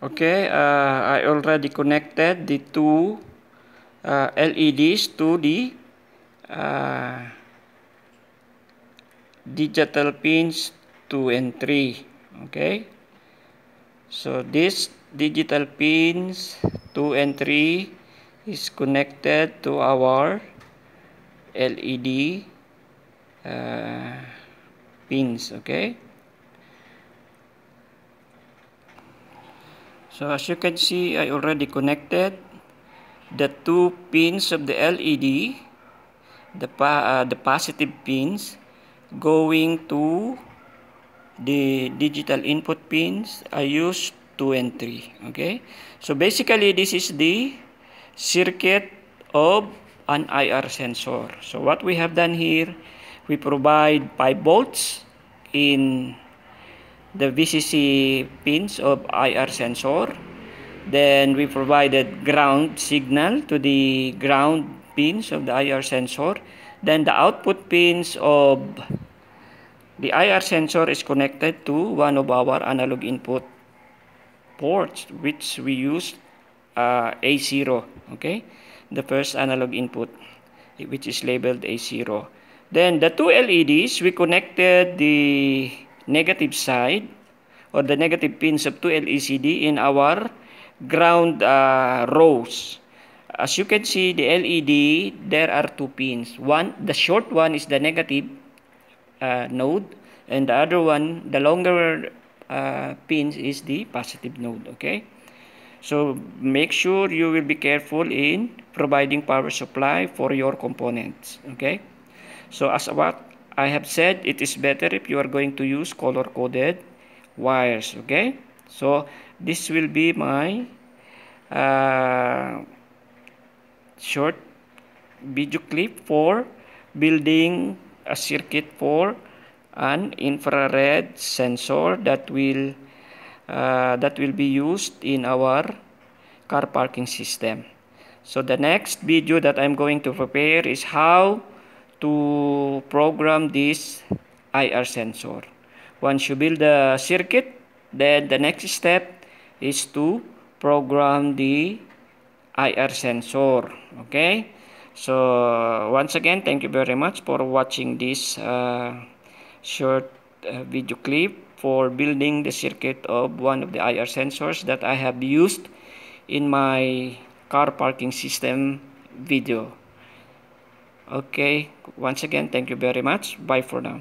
okay uh, I already connected the two uh, LEDs to the uh, digital pins 2 and 3 okay so this digital pins 2 and 3 is connected to our LED uh, pins okay So as you can see, I already connected the two pins of the LED, the, uh, the positive pins, going to the digital input pins. I use 2 and 3. Okay? So basically, this is the circuit of an IR sensor. So what we have done here, we provide 5 volts in the VCC pins of IR sensor. Then we provided ground signal to the ground pins of the IR sensor. Then the output pins of the IR sensor is connected to one of our analog input ports which we use uh, A0 okay the first analog input which is labeled A0 then the two LEDs we connected the negative side or the negative pins of 2 LECD in our ground uh, rows. As you can see, the LED, there are two pins. One, the short one is the negative uh, node, and the other one, the longer uh, pins is the positive node, okay? So, make sure you will be careful in providing power supply for your components, okay? So, as what I have said it is better if you are going to use color coded wires okay so this will be my uh, short video clip for building a circuit for an infrared sensor that will uh, that will be used in our car parking system so the next video that I'm going to prepare is how to program this IR sensor. Once you build the circuit, then the next step is to program the IR sensor. Okay. So once again, thank you very much for watching this uh, short uh, video clip for building the circuit of one of the IR sensors that I have used in my car parking system video okay once again thank you very much bye for now